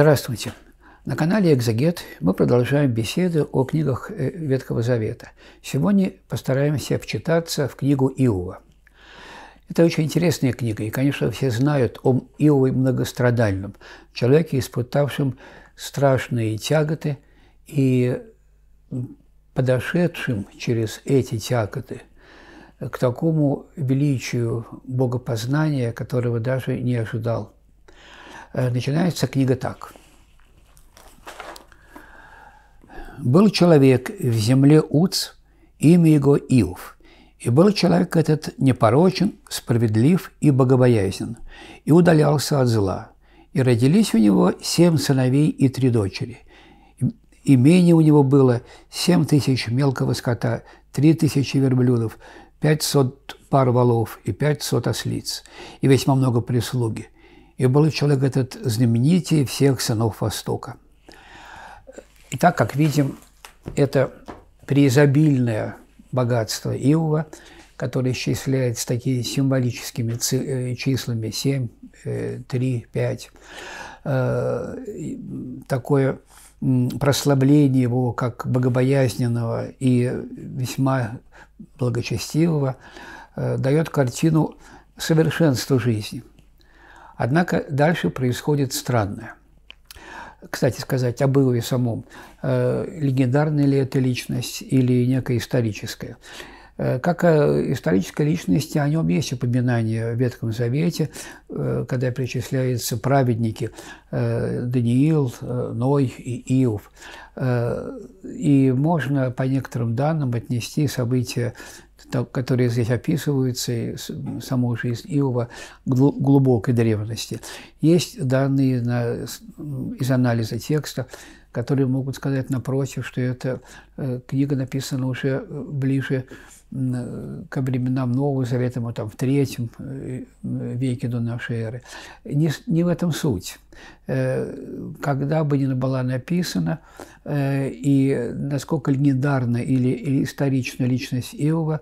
Здравствуйте! На канале Экзагет мы продолжаем беседы о книгах э, Ветхого Завета. Сегодня постараемся вчитаться в книгу Иова. Это очень интересная книга, и, конечно, все знают о Иове многострадальном, человеке, испытавшем страшные тяготы и подошедшим через эти тяготы к такому величию богопознания, которого даже не ожидал – Э, начинается книга так. «Был человек в земле Уц, имя его Илф, и был человек этот непорочен, справедлив и богобоязнен, и удалялся от зла. И родились у него семь сыновей и три дочери. Имение у него было семь тысяч мелкого скота, три тысячи верблюдов, пятьсот пар валов и пятьсот ослиц, и весьма много прислуги – и был человек этот знаменитый всех сынов Востока. И так, как видим, это преизобильное богатство Иова, которое исчисляется такими символическими э, числами 7, 3, 5. Такое прославление его как богобоязненного и весьма благочестивого э, дает картину совершенства жизни – Однако дальше происходит странное. Кстати сказать, об Илове самом. Э, легендарная ли это личность или некая историческая? Э, как о исторической личности, о нем есть упоминание в Ветхом Завете, э, когда перечисляются праведники Даниил, Ной и Иов. И можно по некоторым данным отнести события которые здесь описываются, и саму жизнь Иова глубокой древности. Есть данные на, из анализа текста, которые могут сказать напротив, что эта э, книга написана уже э, ближе к Э, ко временам Нового Завета, мы там в третьем э, веке до нашей эры. Не, не в этом суть. Э, когда бы ни была написана, и насколько легендарна или, или исторична личность Иова,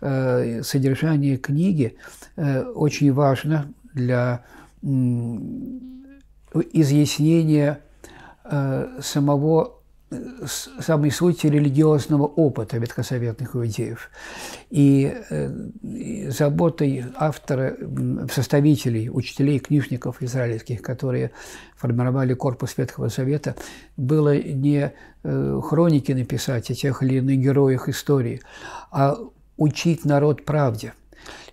содержание книги очень важно для изъяснения самого самый суть религиозного опыта ветхосоветных иудеев. И, э, и заботой автора, составителей, учителей, книжников израильских, которые формировали корпус Ветхого Завета, было не э, хроники написать о тех или иных героях истории, а учить народ правде.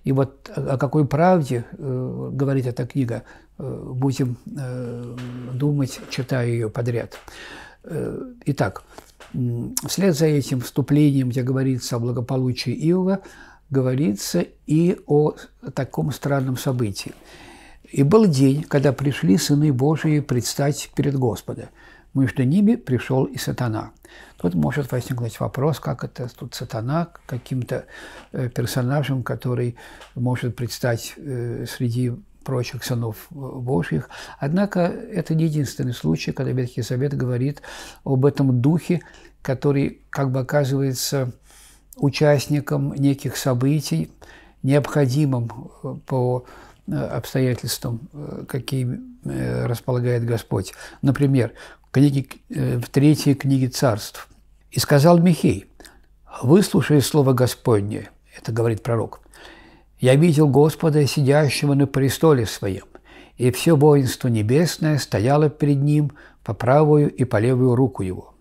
И вот о какой правде э, говорит эта книга, э, будем э, думать, читая ее подряд. Э, итак, вслед за этим вступлением, где говорится о благополучии Иова, говорится и о таком странном событии. «И был день, когда пришли сыны Божии предстать перед Господа. Между ними пришел и сатана». Тут может возникнуть вопрос, как это тут сатана каким-то э, персонажем, который может предстать э, среди прочих сынов Божьих. Однако это не единственный случай, когда Ветхий Завет говорит об этом духе, который как бы оказывается участником неких событий, необходимым э, по э, обстоятельствам, э, какие располагает Господь. Например, в, книге, в третьей книге царств. «И сказал Михей, выслушай слово Господне, – это говорит пророк, я видел Господа, сидящего на престоле своем, и все воинство небесное стояло перед ним по правую и по левую руку его.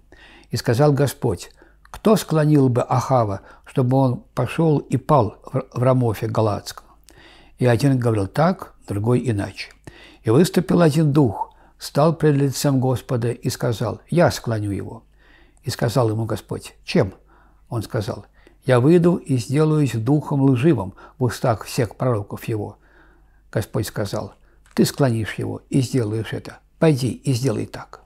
И сказал Господь, кто склонил бы Ахава, чтобы он пошел и пал в Рамофе Галатском? И один говорил так, другой иначе. И выступил один дух, стал пред лицем Господа и сказал, «Я склоню его». И сказал ему Господь, «Чем?» Он сказал, я выйду и сделаюсь духом лживым в устах всех пророков его». Господь сказал, «Ты склонишь его и сделаешь это. Пойди и сделай так».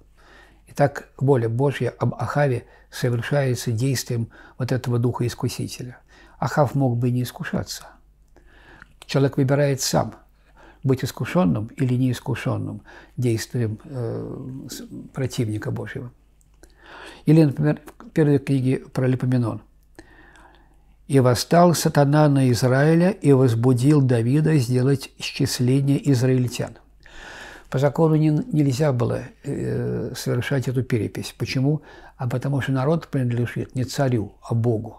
Итак, воля Божья об Ахаве совершается действием вот этого духа искусителя. Ахав мог бы не искушаться. Человек выбирает сам, быть искушенным или неискушенным действием э, противника Божьего. Или, например, в первой книге про Липоменон – и восстал сатана на Израиля и возбудил Давида сделать исчисление израильтян. По закону не, нельзя было э, совершать эту перепись. Почему? А потому что народ принадлежит не царю, а Богу.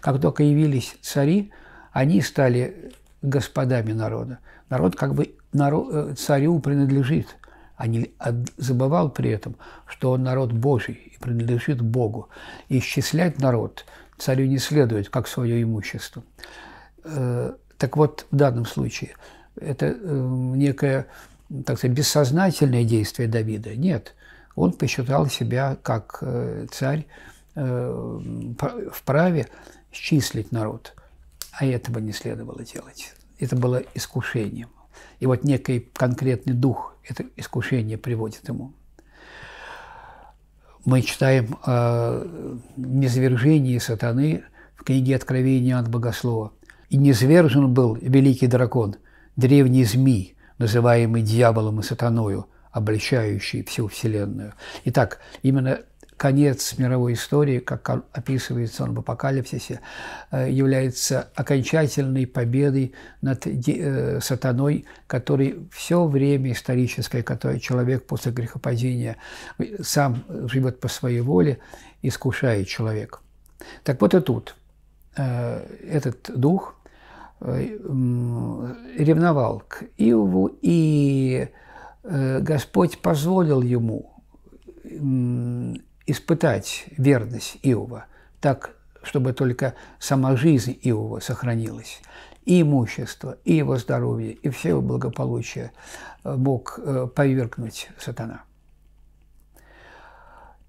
Как только явились цари, они стали господами народа. Народ как бы народ, э, царю принадлежит. А не, а забывал при этом, что он народ Божий и принадлежит Богу. И исчислять народ – царю не следует, как свое имущество. Э, так вот, в данном случае это э, некое, так сказать, бессознательное действие Давида. Нет, он посчитал себя как э, царь вправе счислить народ, а этого не следовало делать. Это было искушением. И вот некий конкретный дух это искушение приводит ему мы читаем о низвержении сатаны в книге Откровения от Богослова. «И низвержен был великий дракон, древний змей, называемый дьяволом и сатаною, обличающий всю Вселенную». Итак, именно конец мировой истории, как описывается он в Апокалипсисе, э, является окончательной победой над э, сатаной, который все время историческое, которое человек после грехопадения э, сам живет по своей воле, искушает человека. Так вот и тут этот дух ревновал к Иову, и Господь позволил ему испытать верность Иова так, чтобы только сама жизнь Иова сохранилась. И имущество, и его здоровье, и все его благополучие э, мог э, повергнуть сатана.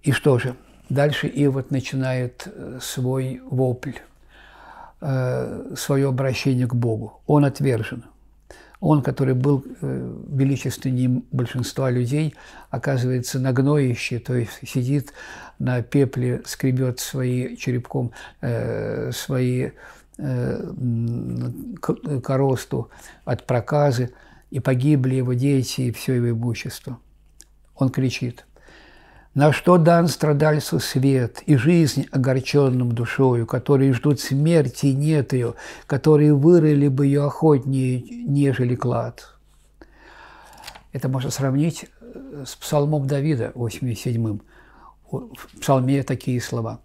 И что же? Дальше Иов начинает э, свой вопль, свое обращение к Богу. Он отвержен – он, который был э, величественным большинства людей, оказывается нагноище, то есть сидит на пепле, скребет свои черепком э, свои э, коросту от проказы, и погибли его дети и все его имущество. Он кричит – на что дан страдальцу свет и жизнь огорченным душою, которые ждут смерти нет ее, которые вырыли бы ее охотнее, нежели клад. Это можно сравнить э, с псалмом Давида 87-м. В псалме такие слова –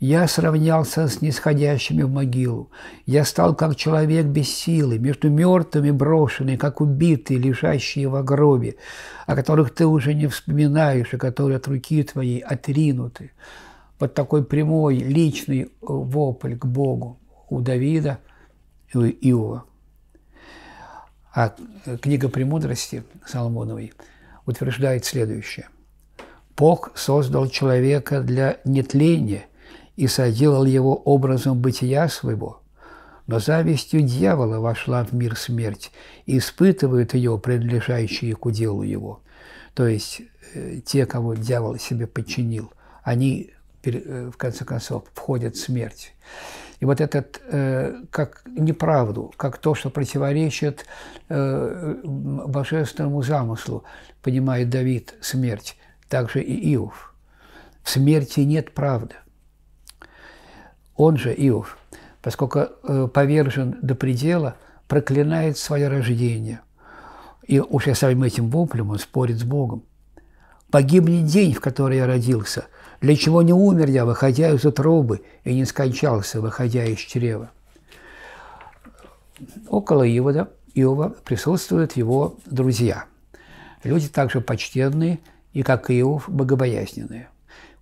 я сравнялся с нисходящими в могилу. Я стал как человек без силы, между мертвыми брошенный, как убитые, лежащие в гробе, о которых ты уже не вспоминаешь и которые от руки твоей отринуты. Вот такой прямой личный э, вопль к Богу у Давида и у Иова. А э, книга «Премудрости» Соломоновой утверждает следующее. «Бог создал человека для нетления, и соделал его образом бытия своего. Но завистью дьявола вошла в мир смерть, и испытывают ее, принадлежащие к уделу его. То есть э, те, кого дьявол себе подчинил, они, э, в конце концов, входят в смерть. И вот этот, э, как неправду, как то, что противоречит божественному замыслу, понимает Давид смерть, также и Иов. В смерти нет правды – он же Иов, поскольку э, повержен до предела, проклинает свое рождение. И уже я этим воплем он спорит с Богом. Погибнет день, в который я родился, для чего не умер я, выходя из утробы, и не скончался, выходя из чрева. Около Иова, Иова присутствуют его друзья, люди также почтенные и, как и Иов, богобоязненные –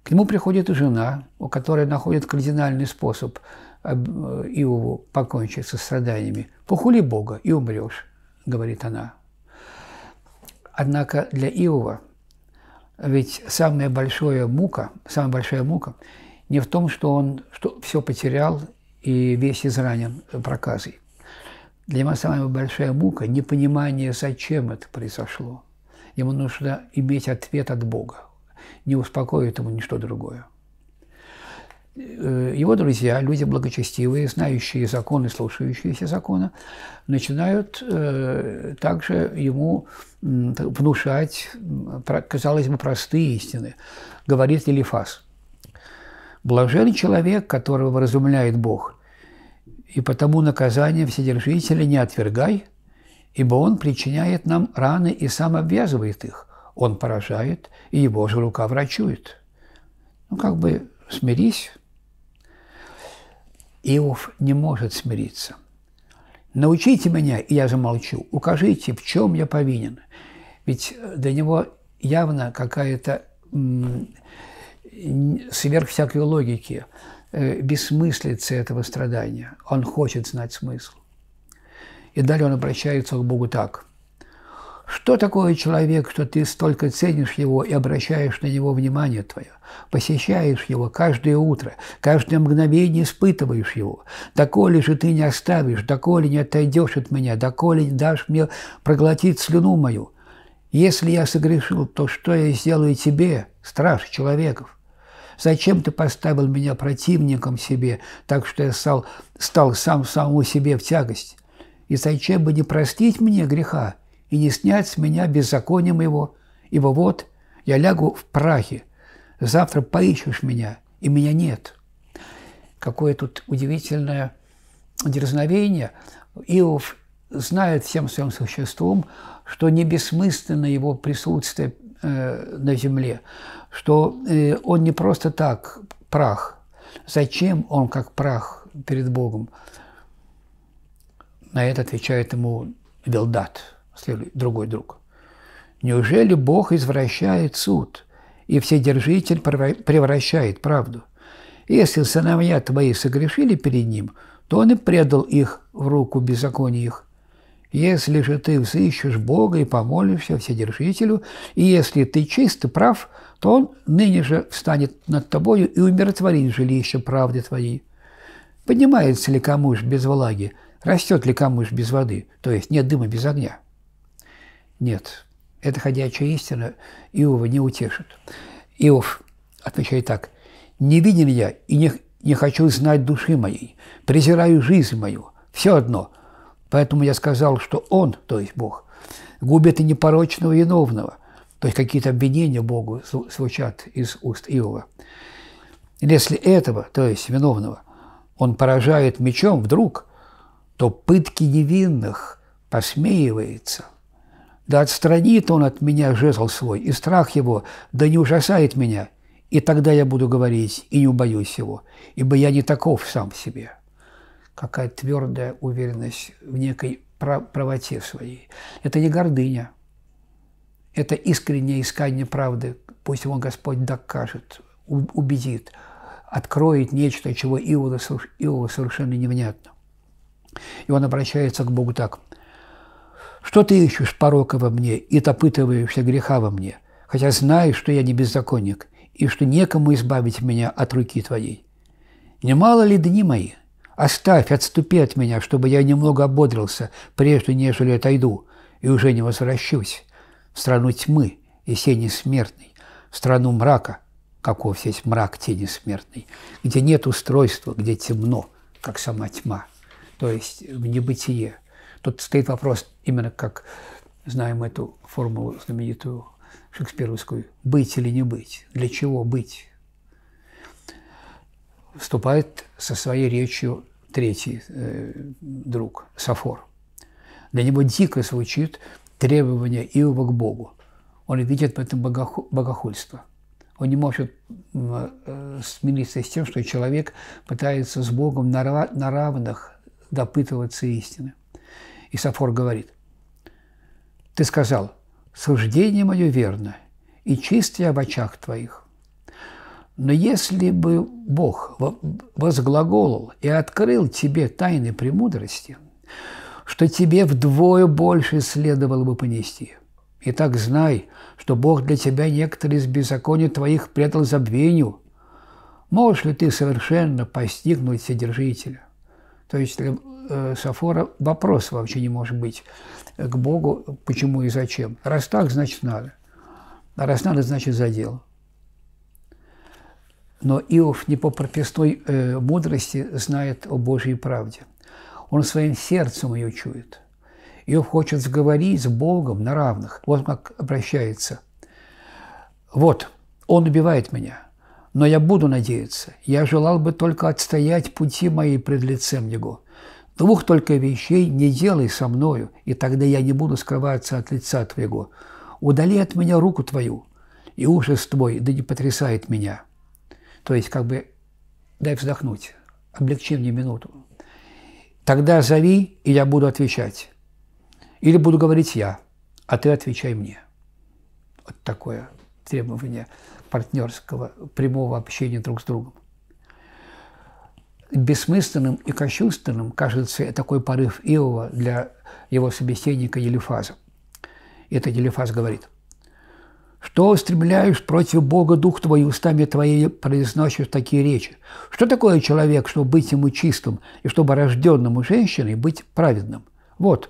к нему приходит жена, у которой находит кардинальный способ э, Иову покончить со страданиями. «Похули Бога и умрешь», – говорит она. Однако для Иова ведь самая большая мука, самая большая мука не в том, что он что все потерял и весь изранен проказой. Для него самая большая мука – непонимание, зачем это произошло. Ему нужно иметь ответ от Бога не успокоит ему ничто другое. Э, его друзья, люди благочестивые, знающие законы, слушающиеся закона, начинают э, также ему внушать, казалось бы, простые истины. Говорит Елифас, «Блажен человек, которого разумляет Бог, и потому наказание Вседержителя не отвергай, ибо он причиняет нам раны и сам обвязывает их он поражает, и его же рука врачует. Ну, как бы смирись. Иов не может смириться. «Научите меня, и я замолчу. Укажите, в чем я повинен». Ведь для него явно какая-то сверх всякой логики э, бессмыслица этого страдания. Он хочет знать смысл. И далее он обращается к Богу так – что такое человек, что ты столько ценишь его и обращаешь на него внимание твое? Посещаешь его каждое утро, каждое мгновение испытываешь его. Доколе же ты не оставишь, доколе не отойдешь от меня, доколе не дашь мне проглотить слюну мою. Если я согрешил, то что я сделаю тебе, страж человеков? Зачем ты поставил меня противником себе, так что я стал, стал сам самому себе в тягость? И зачем бы не простить мне греха, и не снять с меня беззаконие моего, ибо вот я лягу в прахе, завтра поищешь меня, и меня нет». Какое тут удивительное дерзновение. Иов знает всем своим существом, что не бессмысленно его присутствие э, на земле, что э, он не просто так прах. Зачем он как прах перед Богом? На это отвечает ему Велдат другой друг. Неужели Бог извращает суд, и Вседержитель превращает правду? Если сыновья твои согрешили перед ним, то он и предал их в руку беззакония их. Если же ты взыщешь Бога и помолишься Вседержителю, и если ты чист и прав, то он ныне же встанет над тобою и умиротворит жилище правды твоей. Поднимается ли камыш без влаги, растет ли камыш без воды, то есть нет дыма без огня? Нет, эта ходячая истина Иова не утешит. Иов отвечает так. «Не виден я и не, не хочу знать души моей, презираю жизнь мою, все одно. Поэтому я сказал, что Он, то есть Бог, губит и непорочного и виновного». То есть какие-то обвинения Богу звучат из уст Иова. Если этого, то есть виновного, он поражает мечом вдруг, то пытки невинных посмеивается – да отстранит он от меня жезл свой, и страх его, да не ужасает меня, и тогда я буду говорить, и не убоюсь его, ибо я не таков сам в себе. Какая твердая уверенность в некой правоте своей. Это не гордыня, это искреннее искание правды. Пусть его Господь докажет, убедит, откроет нечто, чего Иова совершенно невнятно. И он обращается к Богу так. Что ты ищешь порока во мне и топытываешься греха во мне, хотя знаешь, что я не беззаконник, и что некому избавить меня от руки твоей? Немало ли дни мои? Оставь, отступи от меня, чтобы я немного ободрился, прежде нежели отойду, и уже не возвращусь в страну тьмы и сени смертной, в страну мрака, каков есть мрак тени смертной, где нет устройства, где темно, как сама тьма, то есть в небытие. Тут стоит вопрос именно как знаем эту формулу знаменитую шекспировскую «быть или не быть», «для чего быть?» вступает со своей речью третий э, друг, Сафор. Для него дико звучит требование Иова к Богу. Он видит в этом богохульство. Он не может э, смириться с тем, что человек пытается с Богом на равных допытываться истины. И Сафор говорит, «Ты сказал, суждение мое верно, и чист я в очах твоих». Но если бы Бог возглаголол и открыл тебе тайны премудрости, что тебе вдвое больше следовало бы понести. И так знай, что Бог для тебя некоторые из беззаконий твоих предал забвению. Можешь ли ты совершенно постигнуть Содержителя? То есть для э, Сафора вопрос вообще не может быть к Богу, почему и зачем. Раз так, значит надо. А раз надо, значит за дело. Но Иов не по прописной э, мудрости знает о Божьей правде. Он своим сердцем ее чует. Иов хочет сговорить с Богом на равных. Вот как обращается. «Вот, он убивает меня, но я буду надеяться. Я желал бы только отстоять пути мои пред лицем Его. Двух только вещей не делай со мною, и тогда я не буду скрываться от лица Твоего. Удали от меня руку Твою, и ужас Твой да не потрясает меня». То есть как бы дай вздохнуть, облегчи мне минуту. «Тогда зови, и я буду отвечать. Или буду говорить я, а ты отвечай мне». Вот такое требование партнерского, прямого общения друг с другом. Бессмысленным и кощунственным кажется такой порыв Иова для его собеседника Елифаза. Это Елифаз говорит. «Что устремляешь против Бога, дух твой, устами твои произносишь такие речи? Что такое человек, чтобы быть ему чистым, и чтобы рожденному женщиной быть праведным? Вот,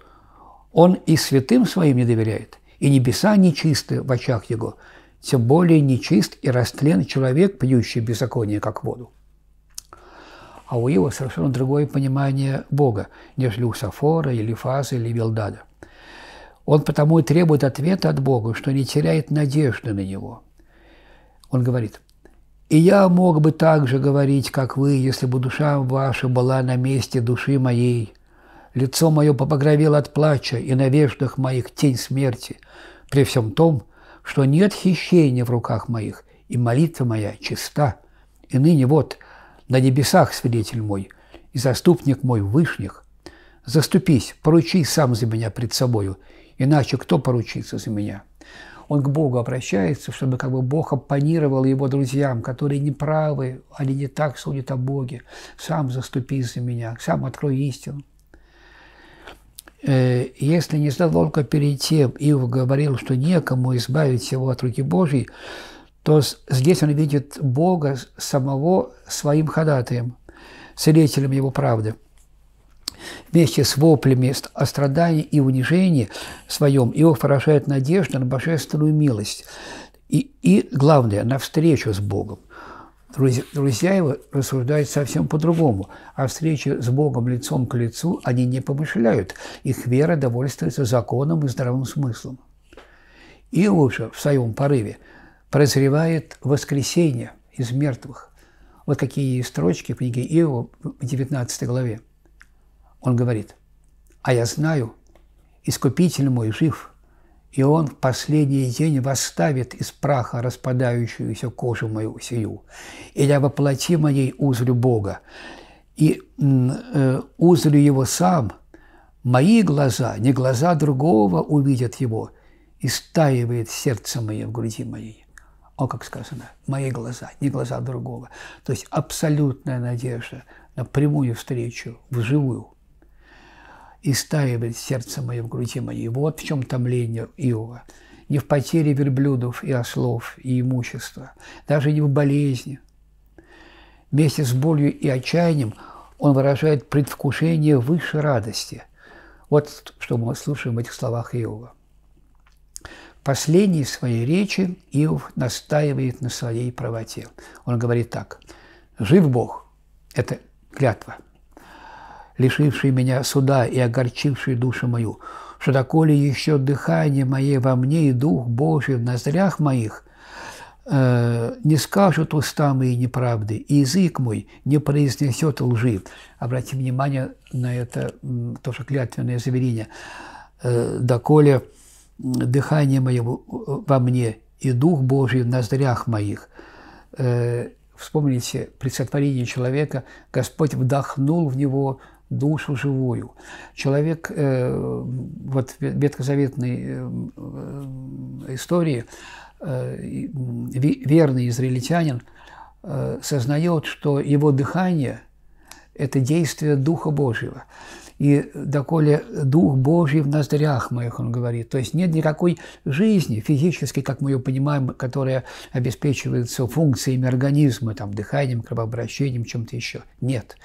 он и святым своим не доверяет, и небеса нечисты в очах его, тем более нечист и растлен человек, пьющий беззаконие как воду. А у Ива совершенно другое понимание Бога, нежели у Сафора, или Фаза, или Велдада. Он потому и требует ответа от Бога, что не теряет надежды на Него. Он говорит, «И я мог бы так же говорить, как вы, если бы душа ваша была на месте души моей. Лицо мое побагровело от плача, и на веждах моих тень смерти. При всем том – что нет хищения в руках моих, и молитва моя чиста. И ныне вот на небесах свидетель мой, и заступник мой в вышних. Заступись, поручи сам за меня пред собою, иначе кто поручится за меня?» он к Богу обращается, чтобы как бы Бог оппонировал его друзьям, которые неправы, они не так судят о Боге. Сам заступись за меня, сам открой истину. Э, если незадолго перед тем Иов говорил, что некому избавить его от руки Божьей, то здесь он видит Бога самого своим ходатаем, целителем его правды. Вместе с воплями о страдании и унижении своем Иов поражает надежду на божественную милость и, и главное, на встречу с Богом. Друзья, его рассуждают совсем по-другому. О встрече с Богом лицом к лицу они не помышляют. Их вера довольствуется законом и здравым смыслом. И же в своем порыве прозревает воскресение из мертвых. Вот какие строчки в книге Иова в 19 главе. Он говорит, «А я знаю, Искупитель мой жив, и он в последний день восставит из праха распадающуюся кожу мою сию, и я воплотима ей узлю Бога, и э, узрю его сам, мои глаза, не глаза другого увидят его, и стаивает сердце мое в груди моей. О, как сказано, мои глаза, не глаза другого. То есть абсолютная надежда на прямую встречу, вживую – и стаивает сердце мое в груди моей. Вот в чем томление Иова. Не в потере верблюдов и ослов и имущества, даже не в болезни. Вместе с болью и отчаянием он выражает предвкушение высшей радости. Вот что мы слушаем в этих словах Иова. В последней своей речи Иов настаивает на своей правоте. Он говорит так. «Жив Бог» – это клятва – лишивший меня суда и огорчивший душу мою, что доколе еще дыхание мое во мне и Дух Божий в ноздрях моих, э, не скажут уста мои неправды, и язык мой не произнесет лжи. Обратите внимание на это тоже клятвенное заверение. Э, «Доколе дыхание мое во мне и Дух Божий в ноздрях моих». Э, вспомните при сотворении человека Господь вдохнул в него душу живую. Человек э, вот в ветхозаветной э, э, истории э, верный израильтянин э, сознает, что его дыхание – это действие Духа Божьего. И доколе Дух Божий в ноздрях моих, он говорит. То есть нет никакой жизни физической, как мы ее понимаем, которая обеспечивается функциями организма, там, дыханием, кровообращением, чем-то еще. Нет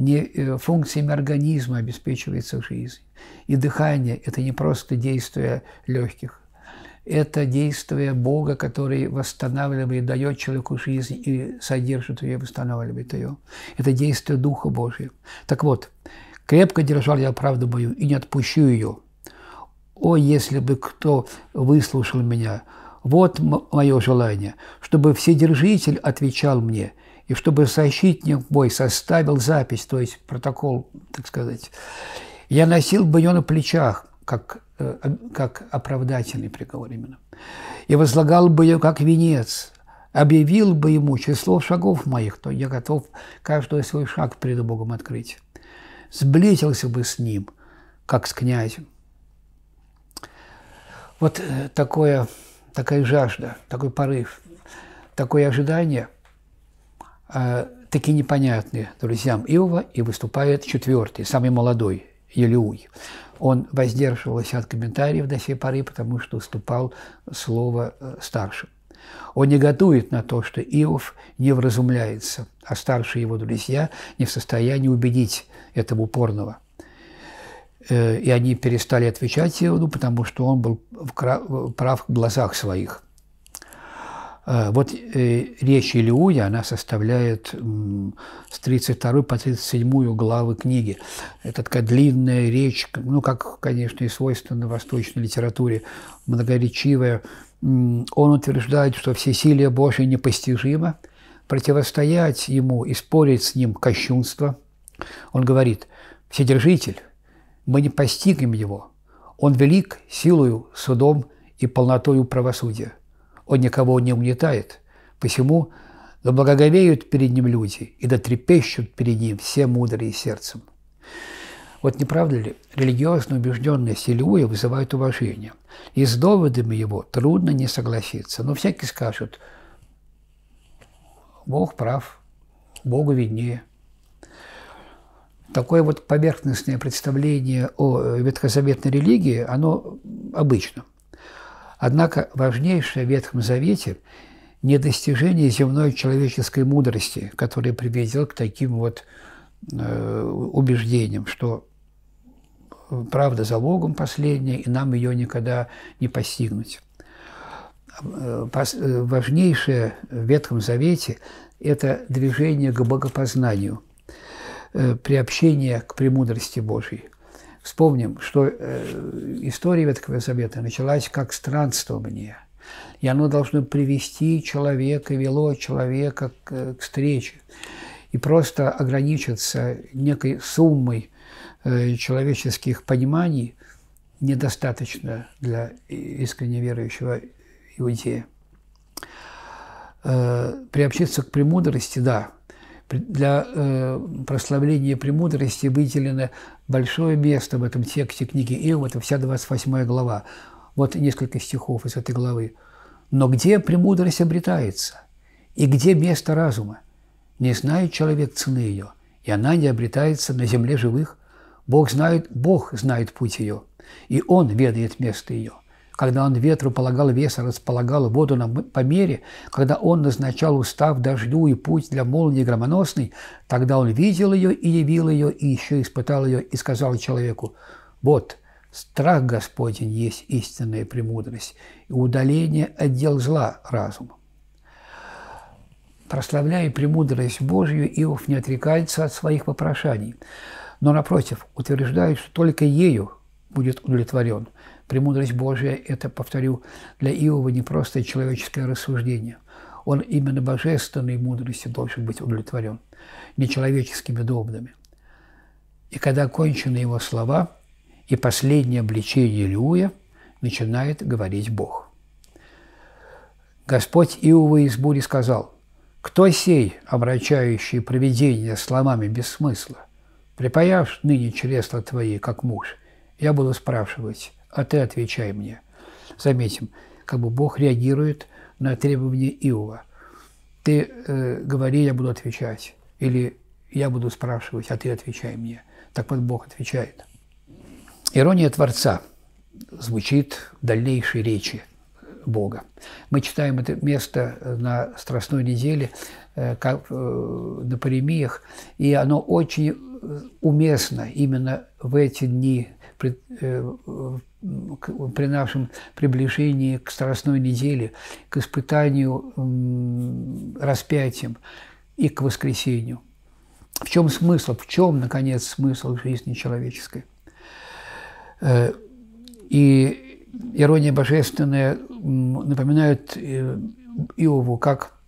не э, функциями организма обеспечивается жизнь. И дыхание – это не просто действие легких, это действие Бога, который восстанавливает, дает человеку жизнь и содержит ее, восстанавливает ее. Это действие Духа Божия. Так вот, «Крепко держал я правду мою и не отпущу ее. О, если бы кто выслушал меня! Вот мое желание, чтобы Вседержитель отвечал мне – и чтобы защитник мой составил запись, то есть протокол, так сказать. Я носил бы ее на плечах, как, э, как оправдательный приговор именно. И возлагал бы ее как венец, объявил бы ему число шагов моих, то я готов каждый свой шаг перед Богом открыть. Сблизился бы с ним, как с князем. Вот э, такое, такая жажда, такой порыв, такое ожидание – Э, такие непонятные друзьям Иова, и выступает четвертый, самый молодой, Елеуй. Он воздерживался от комментариев до сей поры, потому что уступал слово э, старшим. Он негодует на то, что Иов не вразумляется, а старшие его друзья не в состоянии убедить этого упорного. Э, и они перестали отвечать Иову, потому что он был прав в глазах своих – а, вот э, речь Илиуя, она составляет с 32 по 37 главы книги. Это такая длинная речь, ну, как, конечно, и свойственно восточной литературе, многоречивая. Он утверждает, что всесилие Божие непостижимо, противостоять ему и спорить с ним кощунство. Он говорит, «Вседержитель, мы не постигнем его, он велик силою, судом и полнотою правосудия». Он никого не угнетает, посему да благоговеют перед ним люди, и да трепещут перед ним все мудрые сердцем. Вот не правда ли, религиозная убежденность Ильуя вызывает уважение. И с доводами его трудно не согласиться. Но всякие скажут: Бог прав, Богу виднее. Такое вот поверхностное представление о ветхозаветной религии, оно обычно. Однако важнейшее в Ветхом Завете не достижение земной человеческой мудрости, которая приведет к таким вот э, убеждениям, что э, правда залогом последняя, и нам ее никогда не постигнуть. Э, э, важнейшее в Ветхом Завете – это движение к богопознанию, приобщение к премудрости Божьей. Вспомним, что э, история Ветхого Завета началась как странствование, и оно должно привести человека, вело человека к, э, к встрече. И просто ограничиться некой суммой э, человеческих пониманий недостаточно для искренне верующего иудея. Э, приобщиться к премудрости – да – для э, прославления премудрости выделено большое место в этом тексте книги Иов, это вся 28 глава. Вот несколько стихов из этой главы. «Но где премудрость обретается? И где место разума? Не знает человек цены ее, и она не обретается на земле живых. Бог знает, Бог знает путь ее, и Он ведает место ее когда он ветру полагал вес, располагал воду на, по мере, когда он назначал устав дождю и путь для молнии громоносной, тогда он видел ее и явил ее, и еще испытал ее, и сказал человеку, «Вот, страх Господень есть истинная премудрость, и удаление отдел зла разума». Прославляя премудрость Божью, Иов не отрекается от своих попрошаний, но, напротив, утверждает, что только ею будет удовлетворен – Премудрость Божия – это, повторю, для Иова не просто человеческое рассуждение. Он именно божественной мудростью должен быть удовлетворен, не человеческими доводами. И когда кончены его слова, и последнее обличение Илюя, начинает говорить Бог. Господь Иова из бури сказал, «Кто сей, обращающий провидение словами без смысла? Припаяшь ныне чресла твои, как муж, я буду спрашивать, а ты отвечай мне. Заметим, как бы Бог реагирует на требования Иова. Ты э, говори, я буду отвечать. Или я буду спрашивать, а ты отвечай мне. Так вот Бог отвечает. Ирония Творца звучит в дальнейшей речи Бога. Мы читаем это место э, на Страстной неделе, э, как э, на паремиях, и оно очень уместно именно в эти дни при, э, при нашем приближении к Страстной неделе, к испытанию э, распятием и к воскресению. В чем смысл? В чем, наконец, смысл жизни человеческой? Э, и ирония божественная напоминает э, Иову, как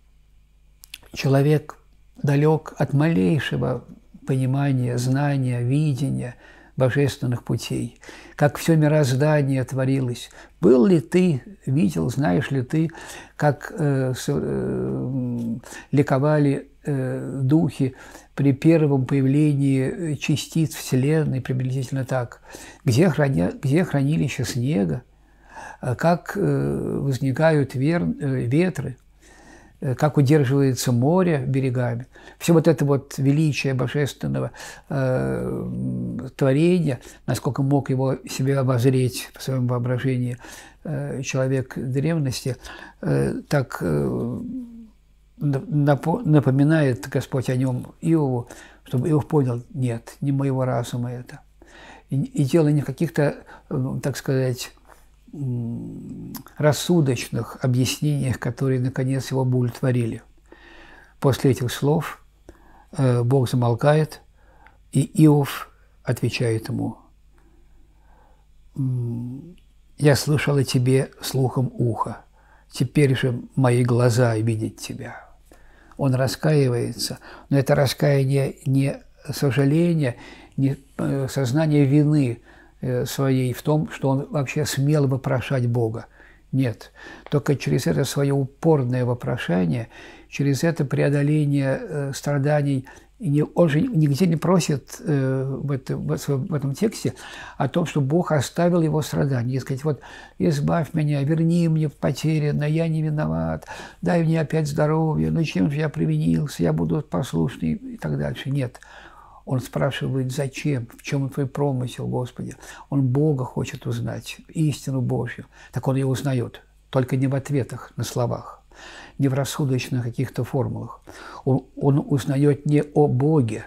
человек далек от малейшего понимания, знания, видения – божественных путей, как все мироздание творилось. Был ли ты, видел, знаешь ли ты, как э, с, э, ликовали э, духи при первом появлении э, частиц Вселенной, приблизительно так. Где, храня, где хранилище снега? Э, как э, возникают вер, э, ветры? Э, как удерживается море берегами. Все вот это вот величие божественного э, творения, насколько мог его себе обозреть в своем воображении э, человек древности, э, так э, напоминает Господь о нем Иову, чтобы Иов понял, нет, не моего разума это. И, и дело не в каких-то, э, так сказать, рассудочных объяснениях, которые, наконец, его удовлетворили. После этих слов э, Бог замолкает, и Иов отвечает ему, «Я слышал о тебе слухом уха, теперь же мои глаза видят тебя». Он раскаивается, но это раскаяние не сожаление, не э, сознание вины – Э, своей в том, что он вообще смел вопрошать Бога. Нет. Только через это свое упорное вопрошание, через это преодоление э, страданий, и не, он же нигде не просит э, в, это, в, в этом тексте о том, что Бог оставил его страдания. И сказать, вот избавь меня, верни мне потерянное, я не виноват, дай мне опять здоровье, ну чем же я привинился, я буду послушный и так дальше. Нет. Он спрашивает, зачем, в чем твой промысел, Господи. Он Бога хочет узнать, истину Божью. Так он ее узнает, только не в ответах, на словах, не в рассудочных каких-то формулах. Он, он узнает не о Боге,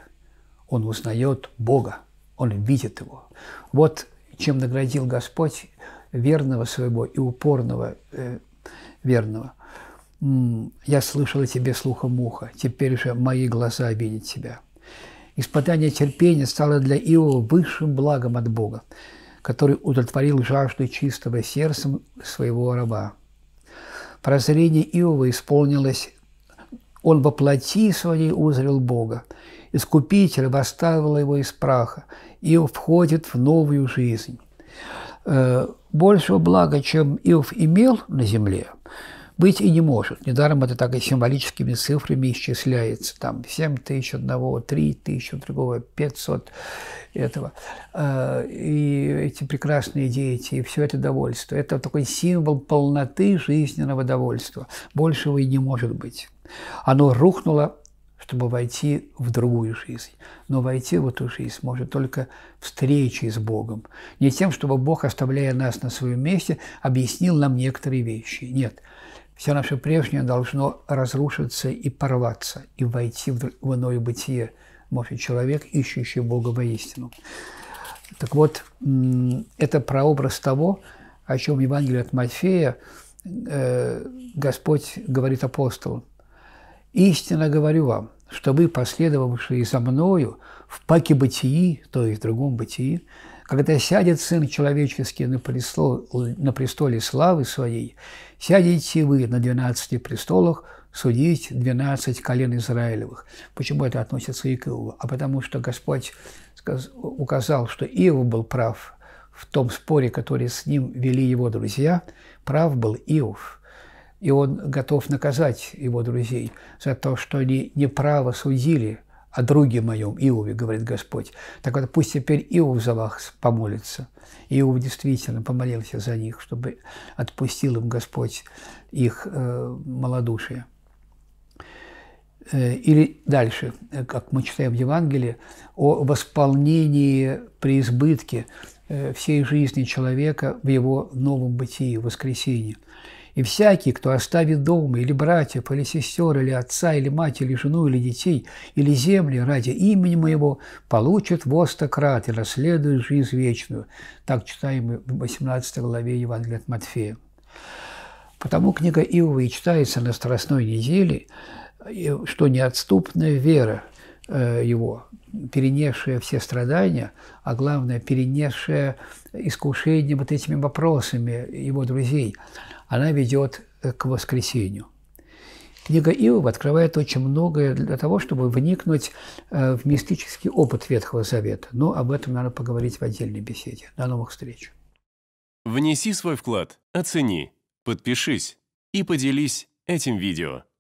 он узнает Бога, он видит его. Вот чем наградил Господь верного своего и упорного э, верного. «Я слышала тебе слухом уха, теперь же мои глаза видят тебя». Испытание терпения стало для Иова высшим благом от Бога, который удовлетворил жажду чистого сердца своего раба. Прозрение Иова исполнилось он во плоти своей узрел Бога. Искупитель восставил его из праха, и входит в новую жизнь. Э, большего блага, чем Иов имел на земле, быть и не может. Недаром это так и символическими цифрами исчисляется. Там 7 тысяч одного, 3 тысячи другого, 500 этого. А, и эти прекрасные дети, и все это довольство. Это такой символ полноты жизненного довольства. Большего и не может быть. Оно рухнуло чтобы войти в другую жизнь. Но войти в эту жизнь может только встречей с Богом. Не тем, чтобы Бог, оставляя нас на своем месте, объяснил нам некоторые вещи. Нет – все наше прежнее должно разрушиться и порваться, и войти в иное бытие, вновь человек, ищущий Бога воистину. Так вот, это прообраз того, о чем Евангелие от Матфея э, Господь говорит апостолу. «Истинно говорю вам, что вы, последовавшие за Мною, в паке бытии, то есть в другом бытии, когда сядет Сын Человеческий на, престол, на престоле славы Своей, сядете вы на двенадцати престолах судить двенадцать колен Израилевых». Почему это относится и к Иову? А потому что Господь указал, что Иов был прав в том споре, который с ним вели его друзья, прав был Иов и он готов наказать его друзей за то, что они неправо судили о друге моем Иове, говорит Господь. Так вот, пусть теперь Иов за вас помолится. Иов действительно помолился за них, чтобы отпустил им Господь их э, малодушие. Э, или дальше, э, как мы читаем в Евангелии, о восполнении при избытке э, всей жизни человека в его новом бытии, воскресении – и всякий, кто оставит дома или братьев, или сестер, или отца, или мать, или жену, или детей, или земли ради имени моего, получит востократ и наследует жизнь вечную. Так читаем мы в 18 главе Евангелия от Матфея. Потому книга Иова и читается на Страстной неделе, что неотступная вера э, его, перенесшая все страдания, а главное, перенесшая искушение вот этими вопросами его друзей – она ведет э, к воскресению. Книга Иова открывает очень многое для того, чтобы вникнуть э, в мистический опыт Ветхого Завета. Но об этом надо поговорить в отдельной беседе. До новых встреч. Внеси свой вклад, оцени, подпишись и поделись этим видео.